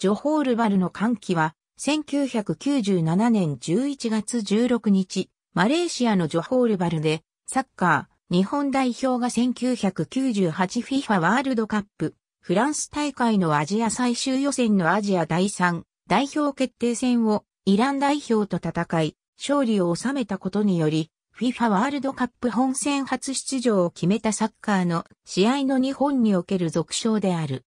ジョホールバルの歓喜は、1997年11月16日、マレーシアのジョホールバルで、サッカー、日本代表が 1998FIFA ワールドカップ、フランス大会のアジア最終予選のアジア第3代表決定戦をイラン代表と戦い、勝利を収めたことにより、FIFA ワールドカップ本戦初出場を決めたサッカーの試合の日本における続称である。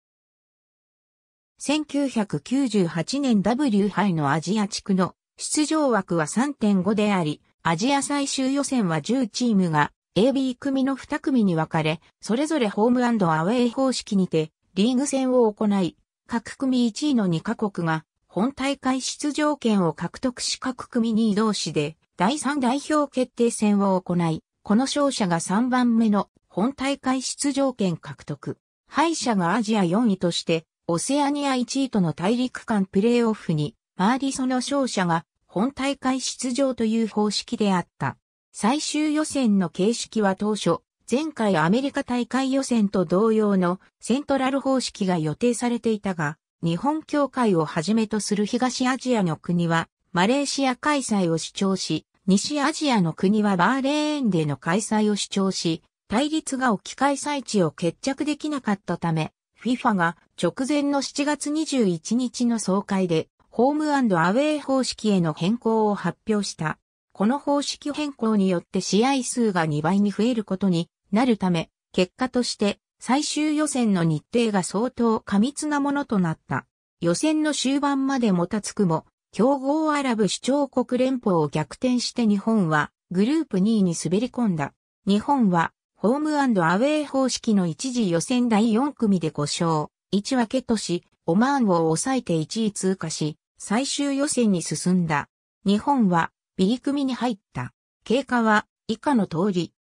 1998年 W 杯のアジア地区の出場枠は3.5であり、アジア最終予選は10チームが AB 組の2組に分かれ、それぞれホームアウェイ方式にてリーグ戦を行い、各組1位の2カ国が本大会出場権を獲得し各組2位同士で第3代表決定戦を行い、この勝者が3番目の本大会出場権獲得。敗者がアジア4位としてオセアニア1位との大陸間プレーオフに、マーディソの勝者が本大会出場という方式であった。最終予選の形式は当初、前回アメリカ大会予選と同様のセントラル方式が予定されていたが、日本協会をはじめとする東アジアの国は、マレーシア開催を主張し、西アジアの国はバーレーンでの開催を主張し、対立が置き開催地を決着できなかったため、FIFA が直前の7月21日の総会で、ホームアウェイ方式への変更を発表した。この方式変更によって試合数が2倍に増えることになるため、結果として最終予選の日程が相当過密なものとなった。予選の終盤までもたつくも、強豪アラブ首長国連邦を逆転して日本はグループ2位に滑り込んだ。日本はホームアウェイ方式の一時予選第4組で5勝、1分けとし、オマーンを抑えて1位通過し、最終予選に進んだ。日本は B 組に入った。経過は以下の通り。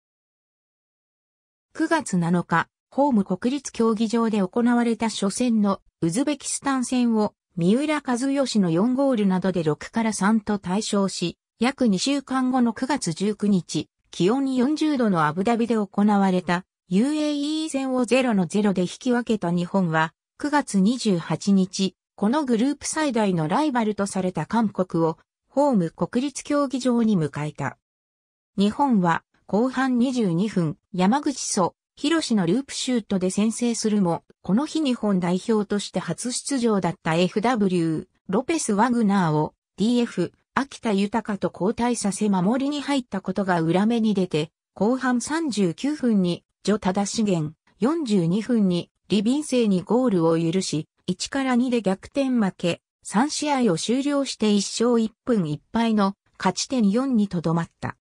9月7日、ホーム国立競技場で行われた初戦のウズベキスタン戦を三浦和義の4ゴールなどで6から3と対象し、約2週間後の9月19日、気温40度のアブダビで行われた UAE 戦を0の0で引き分けた日本は9月28日、このグループ最大のライバルとされた韓国をホーム国立競技場に迎えた。日本は後半22分山口祖、広志のループシュートで先制するも、この日日本代表として初出場だった FW、ロペス・ワグナーを DF、秋田豊と交代させ守りに入ったことが裏目に出て、後半39分に、ダシ資源、42分に、リビン星にゴールを許し、1から2で逆転負け、3試合を終了して1勝1分1敗の勝ち点4にとどまった。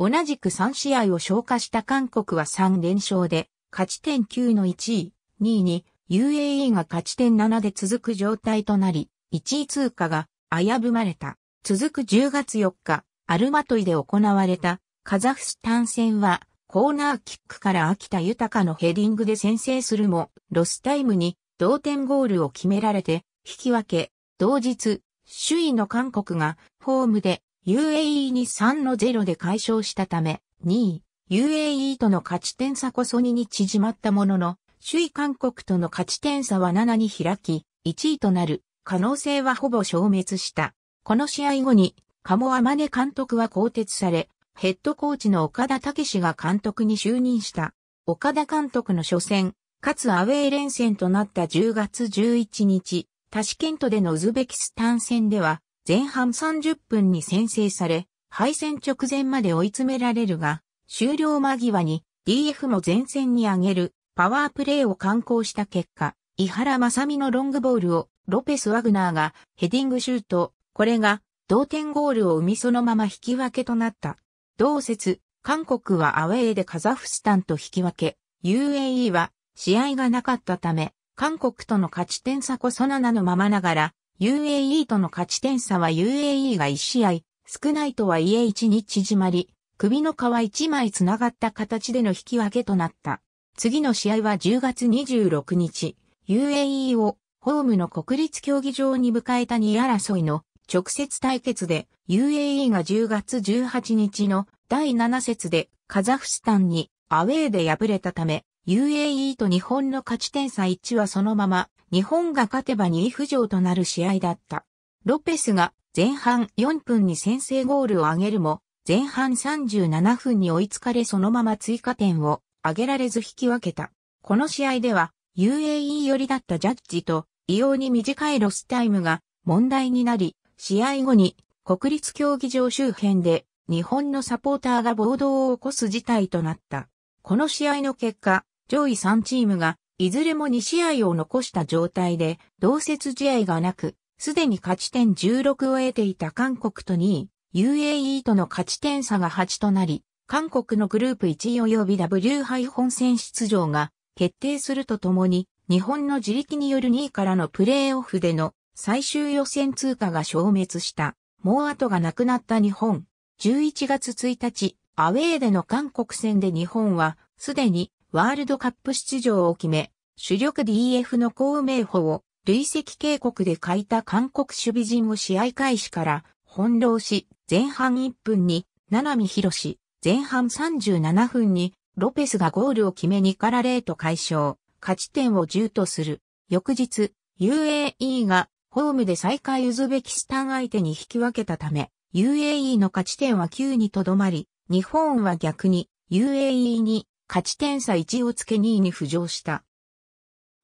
同じく3試合を消化した韓国は3連勝で、勝ち点9の1位、2位に UAE が勝ち点7で続く状態となり、1位通過が危ぶまれた。続く10月4日、アルマトイで行われたカザフスタン戦はコーナーキックから秋田豊のヘディングで先制するも、ロスタイムに同点ゴールを決められて引き分け、同日、首位の韓国がホームで UAE に3の0で解消したため、2位、UAE との勝ち点差こそ2に縮まったものの、首位韓国との勝ち点差は7に開き、1位となる可能性はほぼ消滅した。この試合後に、鴨天音監督は更迭され、ヘッドコーチの岡田武史が監督に就任した。岡田監督の初戦、かつアウェー連戦となった10月11日、タシケントでのウズベキスタン戦では、前半30分に先制され、敗戦直前まで追い詰められるが、終了間際に DF も前線に上げるパワープレーを敢行した結果、井原正美のロングボールをロペス・ワグナーがヘディングシュート、これが同点ゴールを生みそのまま引き分けとなった。同説、韓国はアウェーでカザフスタンと引き分け、UAE は試合がなかったため、韓国との勝ち点差こそななのままながら、UAE との勝ち点差は UAE が1試合、少ないとはいえ1に縮まり、首の皮1枚繋がった形での引き分けとなった。次の試合は10月26日、UAE をホームの国立競技場に迎えた2位争いの直接対決で UAE が10月18日の第7節でカザフスタンにアウェーで敗れたため UAE と日本の勝ち点差1はそのまま日本が勝てば2位浮上となる試合だった。ロペスが前半4分に先制ゴールを挙げるも前半37分に追いつかれそのまま追加点を挙げられず引き分けた。この試合では UAE 寄りだったジャッジと異様に短いロスタイムが問題になり、試合後に国立競技場周辺で日本のサポーターが暴動を起こす事態となった。この試合の結果、上位3チームがいずれも2試合を残した状態で同節試合がなく、すでに勝ち点16を得ていた韓国と2位、UAE との勝ち点差が8となり、韓国のグループ1位及び W 杯本戦出場が決定するとともに、日本の自力による2位からのプレーオフでの最終予選通過が消滅した。もう後がなくなった日本。11月1日、アウェーでの韓国戦で日本は、すでにワールドカップ出場を決め、主力 DF の公明補を累積警告で欠いた韓国守備陣を試合開始から翻弄し、前半1分に、七海博士、前半37分に、ロペスがゴールを決め2から0と解消。勝ち点を10とする。翌日、UAE がホームで最下位ウズベキスタン相手に引き分けたため、UAE の勝ち点は9にとどまり、日本は逆に UAE に勝ち点差1をつけ2位に浮上した。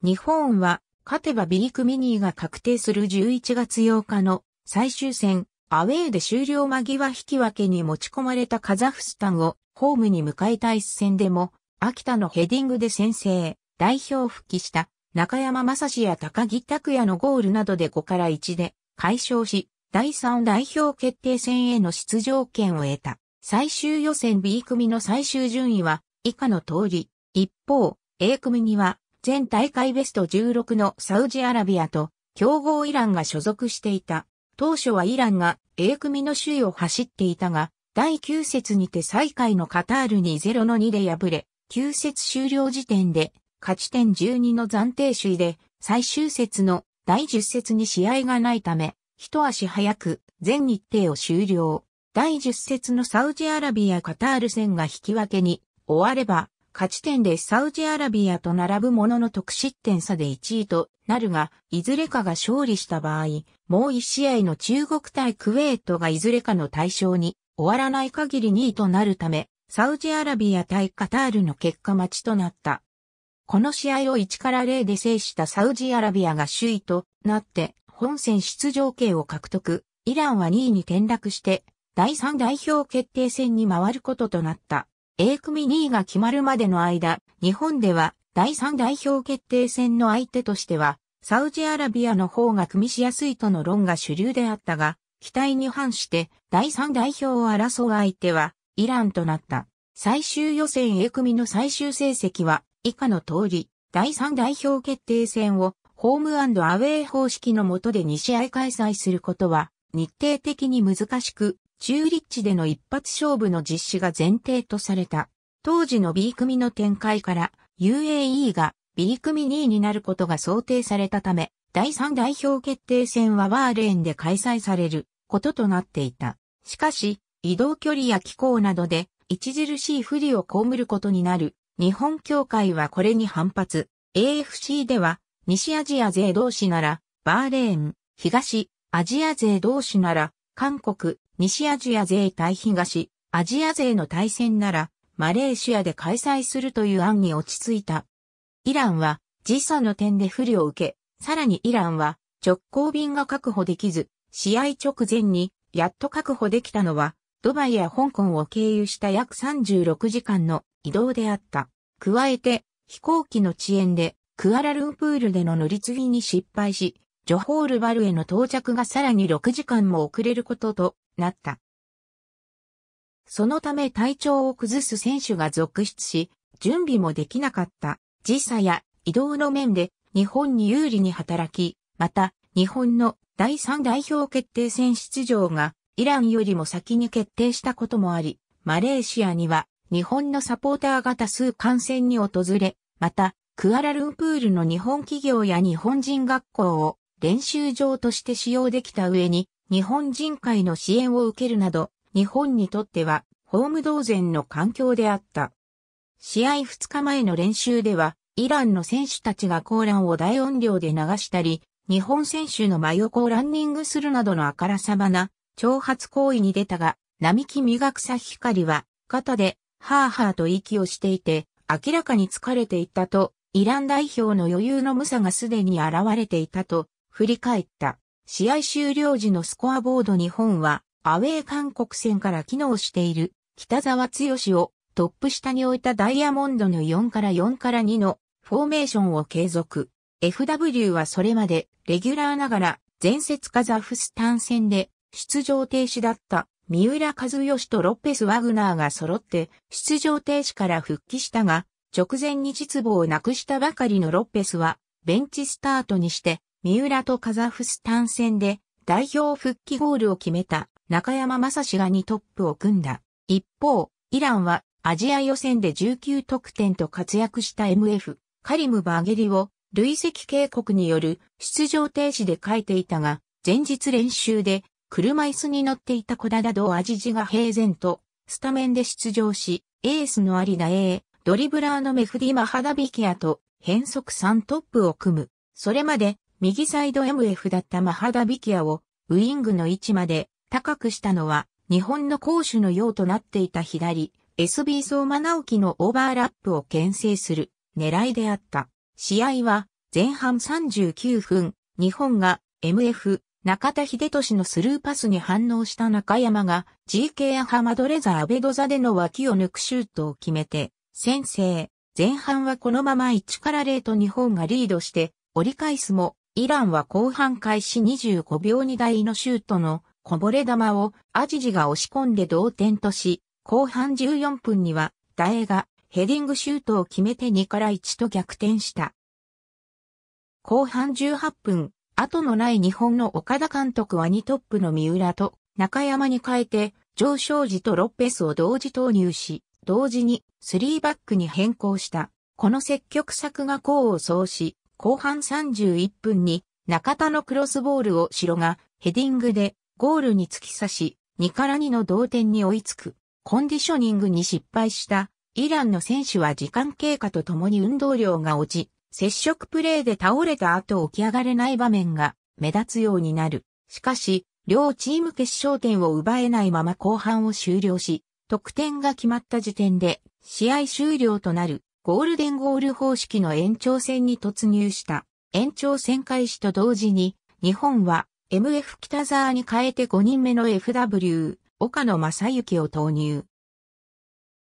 日本は勝てばビリクミニーが確定する11月8日の最終戦、アウェーで終了間際引き分けに持ち込まれたカザフスタンをホームに迎えた一戦でも、秋田のヘディングで先制。代表復帰した中山正史や高木拓也のゴールなどで5から1で解消し、第3代表決定戦への出場権を得た。最終予選 B 組の最終順位は以下の通り。一方、A 組には全大会ベスト16のサウジアラビアと強豪イランが所属していた。当初はイランが A 組の首位を走っていたが、第9節にて最下位のカタールに0の2で敗れ、9節終了時点で勝ち点12の暫定首位で、最終節の第10節に試合がないため、一足早く全日程を終了。第10節のサウジアラビアカタール戦が引き分けに終われば、勝ち点でサウジアラビアと並ぶものの得失点差で1位となるが、いずれかが勝利した場合、もう1試合の中国対クウェートがいずれかの対象に終わらない限り2位となるため、サウジアラビア対カタールの結果待ちとなった。この試合を1から0で制したサウジアラビアが首位となって、本戦出場権を獲得。イランは2位に転落して、第3代表決定戦に回ることとなった。A 組2位が決まるまでの間、日本では第3代表決定戦の相手としては、サウジアラビアの方が組みしやすいとの論が主流であったが、期待に反して第3代表を争う相手はイランとなった。最終予選 A 組の最終成績は以下の通り、第3代表決定戦をホームアウェイ方式の下で2試合開催することは日程的に難しく、中立地での一発勝負の実施が前提とされた。当時の B 組の展開から UAE が B 組2位になることが想定されたため、第3代表決定戦はワーレーンで開催されることとなっていた。しかし、移動距離や気候などで著しい不利を被ることになる日本協会はこれに反発。AFC では、西アジア勢同士なら、バーレーン、東、アジア勢同士なら、韓国、西アジア勢対東、アジア勢の対戦なら、マレーシアで開催するという案に落ち着いた。イランは、時差の点で不利を受け、さらにイランは、直行便が確保できず、試合直前に、やっと確保できたのは、ドバイや香港を経由した約36時間の移動であった。加えて、飛行機の遅延で、クアラルンプールでの乗り継ぎに失敗し、ジョホールバルへの到着がさらに6時間も遅れることとなった。そのため体調を崩す選手が続出し、準備もできなかった。時差や移動の面で日本に有利に働き、また日本の第3代表決定戦出場がイランよりも先に決定したこともあり、マレーシアには日本のサポーターが多数観戦に訪れ、また、クアラルンプールの日本企業や日本人学校を練習場として使用できた上に、日本人会の支援を受けるなど、日本にとっては、ホーム同然の環境であった。試合2日前の練習では、イランの選手たちがコーランを大音量で流したり、日本選手の真横をランニングするなどのあからさまな挑発行為に出たが、並木磨草光は、肩で、ハーハーと息をしていて、明らかに疲れていたと、イラン代表の余裕の無さがすでに現れていたと、振り返った。試合終了時のスコアボード日本は、アウェー韓国戦から機能している、北沢剛をトップ下に置いたダイヤモンドの4から4から2のフォーメーションを継続。FW はそれまでレギュラーながら前節カザフスタン戦で出場停止だった三浦和義とロッペス・ワグナーが揃って出場停止から復帰したが、直前に実母をなくしたばかりのロッペスは、ベンチスタートにして、三浦とカザフスタン戦で代表復帰ゴールを決めた中山正史が2トップを組んだ。一方、イランはアジア予選で19得点と活躍した MF、カリム・バーゲリを累積警告による出場停止で書いていたが、前日練習で車椅子に乗っていた小田田道ジジが平然と、スタメンで出場し、エースの有田 A、ドリブラーのメフディマハダビキアと、変則3トップを組む。それまで、右サイド MF だったマハダビキアを、ウイングの位置まで、高くしたのは、日本の攻守の用となっていた左、SB 相馬直樹のオーバーラップを牽制する狙いであった。試合は前半39分、日本が MF 中田秀俊のスルーパスに反応した中山が GK アハマドレザアベドザでの脇を抜くシュートを決めて先制。前半はこのまま1から0と日本がリードして折り返すもイランは後半開始25秒2台のシュートのこぼれ球をアジジが押し込んで同点とし後半14分にはダエがヘディングシュートを決めて2から1と逆転した。後半18分、後のない日本の岡田監督は2トップの三浦と中山に変えて、上昇時とロッペスを同時投入し、同時に3バックに変更した。この積極策が功を奏し、後半31分に中田のクロスボールを城がヘディングでゴールに突き刺し、2から2の同点に追いつく。コンディショニングに失敗したイランの選手は時間経過とともに運動量が落ち、接触プレーで倒れた後起き上がれない場面が目立つようになる。しかし、両チーム決勝点を奪えないまま後半を終了し、得点が決まった時点で試合終了となるゴールデンゴール方式の延長戦に突入した。延長戦開始と同時に、日本は MF 北沢に変えて5人目の FW、岡野正幸を投入。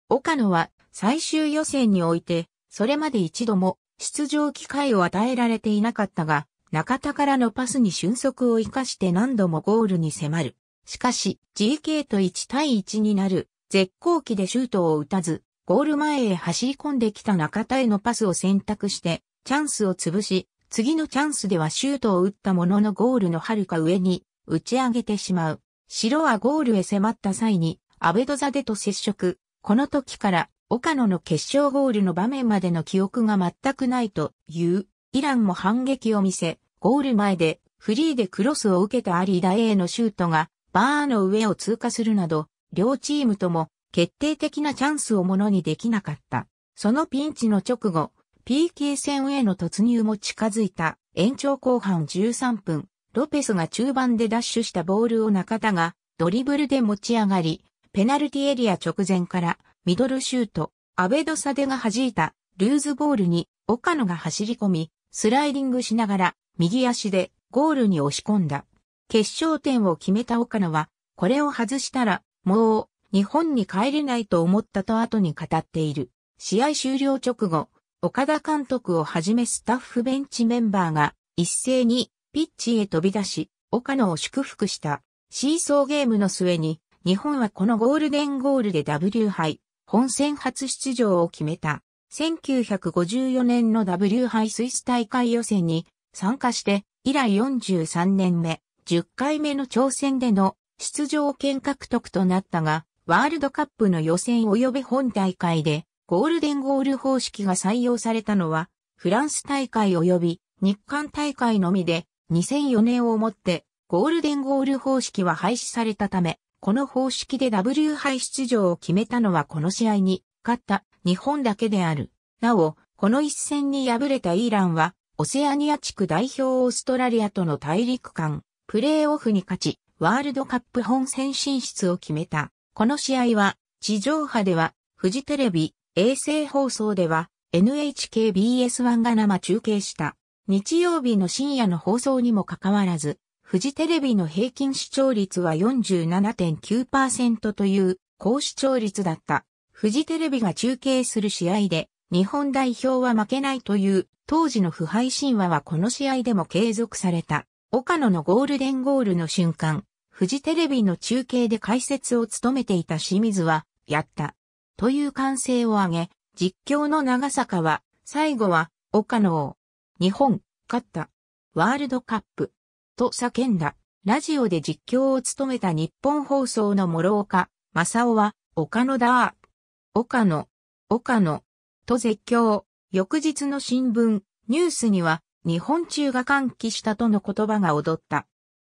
岡野は最終予選において、それまで一度も出場機会を与えられていなかったが、中田からのパスに俊足を活かして何度もゴールに迫る。しかし、GK と1対1になる、絶好機でシュートを打たず、ゴール前へ走り込んできた中田へのパスを選択して、チャンスを潰し、次のチャンスではシュートを打ったもののゴールの遥か上に打ち上げてしまう。白はゴールへ迫った際に、アベドザデと接触。この時から岡野の決勝ゴールの場面までの記憶が全くないという、イランも反撃を見せ、ゴール前でフリーでクロスを受けたアリーダ A のシュートがバーの上を通過するなど、両チームとも決定的なチャンスをものにできなかった。そのピンチの直後、PK 戦への突入も近づいた延長後半13分、ロペスが中盤でダッシュしたボールを中田がドリブルで持ち上がり、ペナルティエリア直前からミドルシュート、アベドサデが弾いたルーズボールに岡野が走り込み、スライディングしながら右足でゴールに押し込んだ。決勝点を決めた岡野は、これを外したら、もう、日本に帰れないと思ったと後に語っている。試合終了直後、岡田監督をはじめスタッフベンチメンバーが一斉にピッチへ飛び出し、岡野を祝福した。シーソーゲームの末に、日本はこのゴールデンゴールで W 杯、本戦初出場を決めた。1954年の W 杯スイス大会予選に参加して以来43年目、10回目の挑戦での出場権獲得となったが、ワールドカップの予選及び本大会でゴールデンゴール方式が採用されたのはフランス大会及び日韓大会のみで2004年をもってゴールデンゴール方式は廃止されたためこの方式で W 杯出場を決めたのはこの試合に勝った日本だけである。なお、この一戦に敗れたイーランは、オセアニア地区代表オーストラリアとの大陸間、プレーオフに勝ち、ワールドカップ本戦進出を決めた。この試合は、地上波では、フジテレビ、衛星放送では、NHKBS1 が生中継した。日曜日の深夜の放送にもかかわらず、フジテレビの平均視聴率は47.9%という高視聴率だった。フジテレビが中継する試合で日本代表は負けないという当時の不敗神話はこの試合でも継続された。岡野のゴールデンゴールの瞬間、フジテレビの中継で解説を務めていた清水は、やった。という歓声を上げ、実況の長坂は、最後は、岡野を、日本、勝った。ワールドカップ、と叫んだ。ラジオで実況を務めた日本放送の諸岡、正夫は、岡野だ岡野、岡野、と絶叫。翌日の新聞、ニュースには、日本中が歓喜したとの言葉が踊った。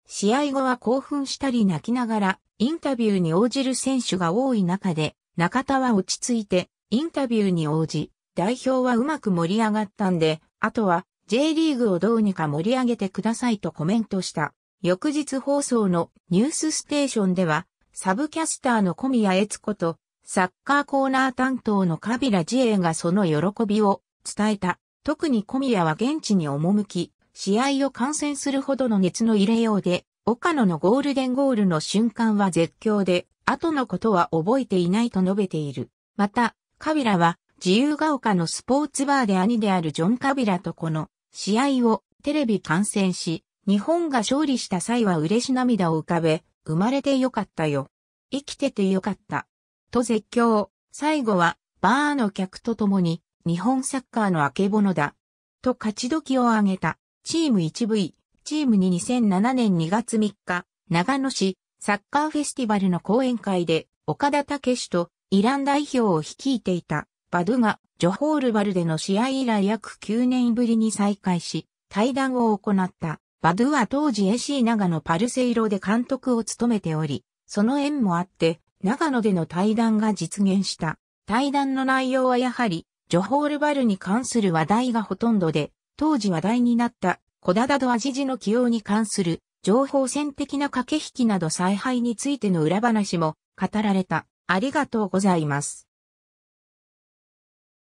試合後は興奮したり泣きながら、インタビューに応じる選手が多い中で、中田は落ち着いて、インタビューに応じ、代表はうまく盛り上がったんで、あとは J リーグをどうにか盛り上げてくださいとコメントした。翌日放送のニュースステーションでは、サブキャスターの小宮悦子と、サッカーコーナー担当のカビラジエがその喜びを伝えた。特に小宮は現地に赴き、試合を観戦するほどの熱の入れようで、岡野のゴールデンゴールの瞬間は絶叫で、後のことは覚えていないと述べている。また、カビラは、自由が丘のスポーツバーで兄であるジョン・カビラとこの試合をテレビ観戦し、日本が勝利した際は嬉し涙を浮かべ、生まれてよかったよ。生きててよかった。と絶叫。最後は、バーの客と共に、日本サッカーの明けぼだ。と勝ち時を挙げた。チーム 1V、チームに2007年2月3日、長野市、サッカーフェスティバルの講演会で、岡田武史とイラン代表を率いていた、バドゥが、ジョホールバルでの試合以来約9年ぶりに再開し、対談を行った。バドゥは当時 AC 長野パルセイロで監督を務めており、その縁もあって、長野での対談が実現した。対談の内容はやはり、ジョホールバルに関する話題がほとんどで、当時話題になった、コダダドアジジの起用に関する、情報戦的な駆け引きなど采配についての裏話も語られた。ありがとうございます。